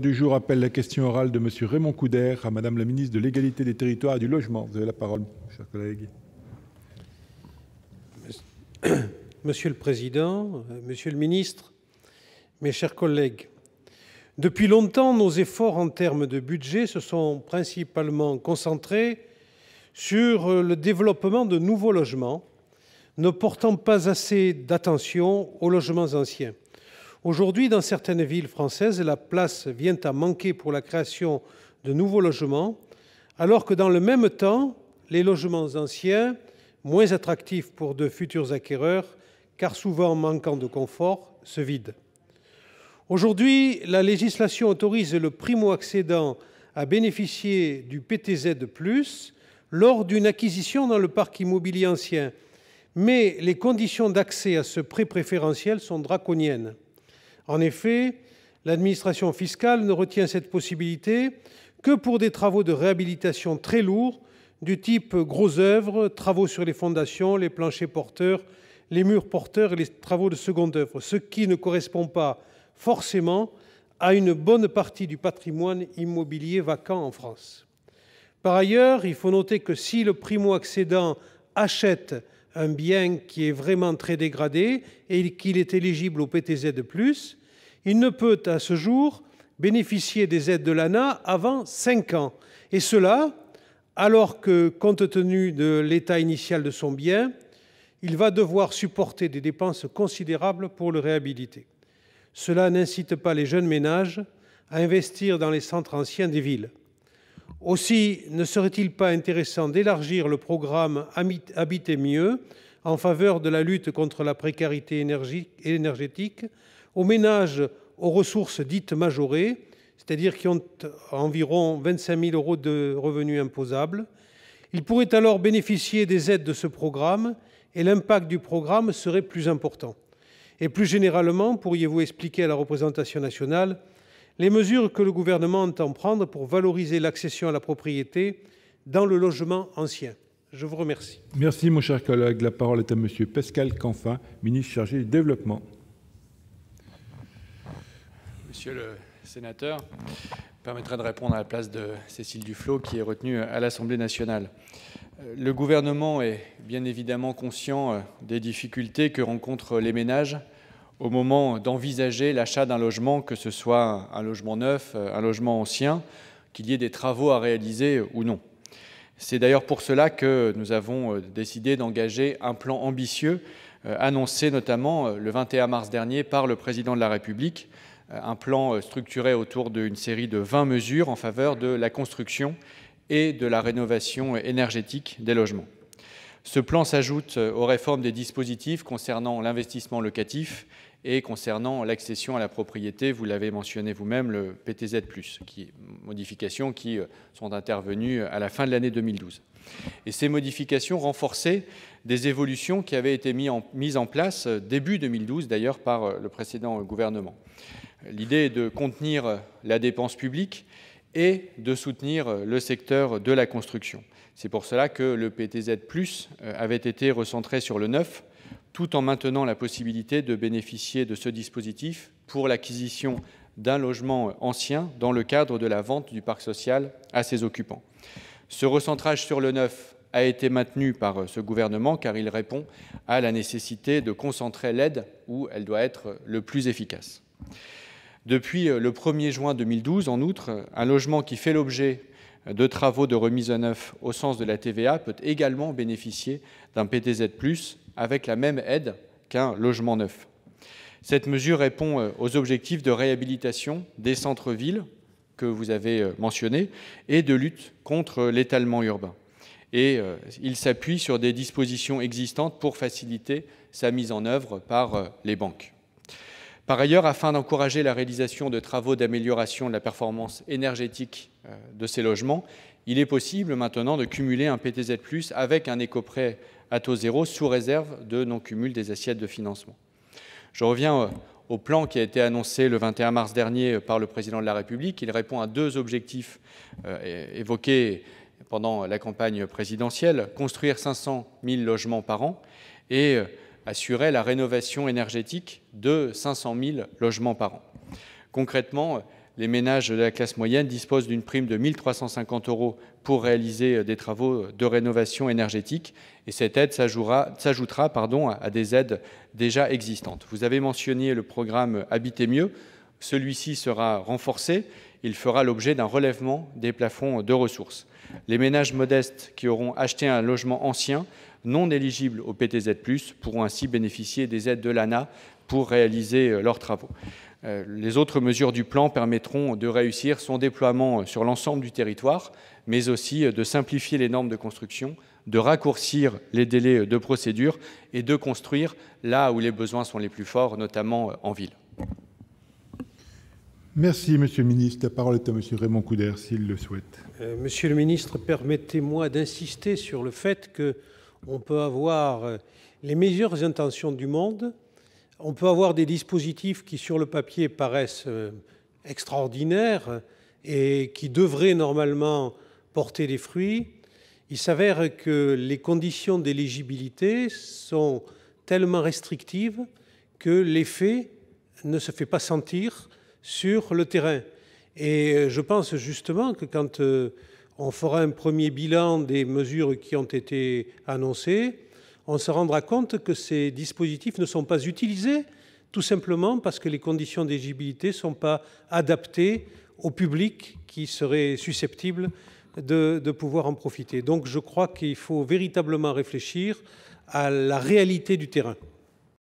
du jour appelle la question orale de Monsieur Raymond Couder à Madame la ministre de l'Égalité des Territoires et du Logement. Vous avez la parole, chers collègues. Monsieur le Président, Monsieur le Ministre, mes chers collègues, depuis longtemps, nos efforts en termes de budget se sont principalement concentrés sur le développement de nouveaux logements, ne portant pas assez d'attention aux logements anciens. Aujourd'hui, dans certaines villes françaises, la place vient à manquer pour la création de nouveaux logements, alors que dans le même temps, les logements anciens, moins attractifs pour de futurs acquéreurs, car souvent manquant de confort, se vident. Aujourd'hui, la législation autorise le primo-accédant à bénéficier du PTZ de plus lors d'une acquisition dans le parc immobilier ancien, mais les conditions d'accès à ce prêt préférentiel sont draconiennes. En effet, l'administration fiscale ne retient cette possibilité que pour des travaux de réhabilitation très lourds, du type gros œuvres, travaux sur les fondations, les planchers porteurs, les murs porteurs et les travaux de seconde œuvre, ce qui ne correspond pas forcément à une bonne partie du patrimoine immobilier vacant en France. Par ailleurs, il faut noter que si le primo-accédant achète un bien qui est vraiment très dégradé et qu'il est éligible au PTZ de plus, il ne peut à ce jour bénéficier des aides de l'ANA avant 5 ans. Et cela, alors que, compte tenu de l'état initial de son bien, il va devoir supporter des dépenses considérables pour le réhabiliter. Cela n'incite pas les jeunes ménages à investir dans les centres anciens des villes. Aussi ne serait-il pas intéressant d'élargir le programme Habiter mieux en faveur de la lutte contre la précarité énergétique aux ménages aux ressources dites majorées, c'est-à-dire qui ont environ 25 000 euros de revenus imposables. Ils pourraient alors bénéficier des aides de ce programme et l'impact du programme serait plus important. Et plus généralement, pourriez-vous expliquer à la représentation nationale les mesures que le Gouvernement entend prendre pour valoriser l'accession à la propriété dans le logement ancien. Je vous remercie. Merci, mon cher collègue. La parole est à Monsieur Pascal Canfin, ministre chargé du Développement. Monsieur le sénateur, permettra de répondre à la place de Cécile Duflot, qui est retenue à l'Assemblée nationale. Euh, le gouvernement est bien évidemment conscient euh, des difficultés que rencontrent les ménages au moment d'envisager l'achat d'un logement, que ce soit un logement neuf, un logement ancien, qu'il y ait des travaux à réaliser ou non. C'est d'ailleurs pour cela que nous avons euh, décidé d'engager un plan ambitieux, euh, annoncé notamment euh, le 21 mars dernier par le Président de la République, un plan structuré autour d'une série de 20 mesures en faveur de la construction et de la rénovation énergétique des logements. Ce plan s'ajoute euh, aux réformes des dispositifs concernant l'investissement locatif et concernant l'accession à la propriété, vous l'avez mentionné vous-même, le PTZ+, qui, modifications qui euh, sont intervenues euh, à la fin de l'année 2012. Et ces modifications renforçaient des évolutions qui avaient été mises en, mises en place début 2012, d'ailleurs, par le précédent gouvernement. L'idée est de contenir la dépense publique, et de soutenir euh, le secteur de la construction. C'est pour cela que le PTZ Plus euh, avait été recentré sur le neuf, tout en maintenant la possibilité de bénéficier de ce dispositif pour l'acquisition d'un logement euh, ancien dans le cadre de la vente du parc social à ses occupants. Ce recentrage sur le neuf a été maintenu par ce gouvernement car il répond à la nécessité de concentrer l'aide où elle doit être le plus efficace. Depuis euh, le 1er juin 2012, en outre, euh, un logement qui fait l'objet euh, de travaux de remise à neuf au sens de la TVA peut également bénéficier d'un PTZ, avec la même aide qu'un logement neuf. Cette mesure répond aux objectifs de réhabilitation des centres-villes que vous avez mentionnés et de lutte contre l'étalement urbain. Et il s'appuie sur des dispositions existantes pour faciliter sa mise en œuvre par les banques. Par ailleurs, afin d'encourager la réalisation de travaux d'amélioration de la performance énergétique euh, de ces logements, il est possible maintenant de cumuler un PTZ+ avec un éco-prêt à taux zéro sous réserve de non-cumul des assiettes de financement. Je reviens euh, au plan qui a été annoncé le 21 mars dernier par le président de la République. Il répond à deux objectifs euh, évoqués pendant la campagne présidentielle, construire 500 000 logements par an et assurer la rénovation énergétique de 500 000 logements par an. Concrètement, les ménages de la classe moyenne disposent d'une prime de 350 euros pour réaliser euh, des travaux de rénovation énergétique et cette aide s'ajoutera à des aides déjà existantes. Vous avez mentionné le programme Habiter mieux. Celui-ci sera renforcé il fera l'objet d'un relèvement des plafonds de ressources. Les ménages modestes qui auront acheté un logement ancien non éligible au PTZ+, pourront ainsi bénéficier des aides de l'ANA pour réaliser euh, leurs travaux. Euh, les autres mesures du plan permettront de réussir son déploiement euh, sur l'ensemble du territoire, mais aussi de simplifier les normes de construction, de raccourcir les délais de procédure et de construire là où les besoins sont les plus forts, notamment en ville. Merci, Monsieur le ministre. La parole est à Monsieur Raymond Couder, s'il le souhaite. Euh, monsieur le ministre, permettez-moi d'insister sur le fait que on peut avoir euh, les meilleures intentions du monde, on peut avoir des dispositifs qui, sur le papier, paraissent euh, extraordinaires et qui devraient normalement porter des fruits. Il s'avère que les conditions d'éligibilité sont tellement restrictives que l'effet ne se fait pas sentir sur le terrain. Et euh, je pense justement que quand euh, on fera un premier bilan des mesures qui ont été annoncées, on se rendra compte que ces dispositifs ne sont pas utilisés, tout simplement parce que les conditions d'éligibilité ne sont pas adaptées au public qui serait susceptible de, de pouvoir en profiter. Donc je crois qu'il faut véritablement réfléchir à la réalité du terrain.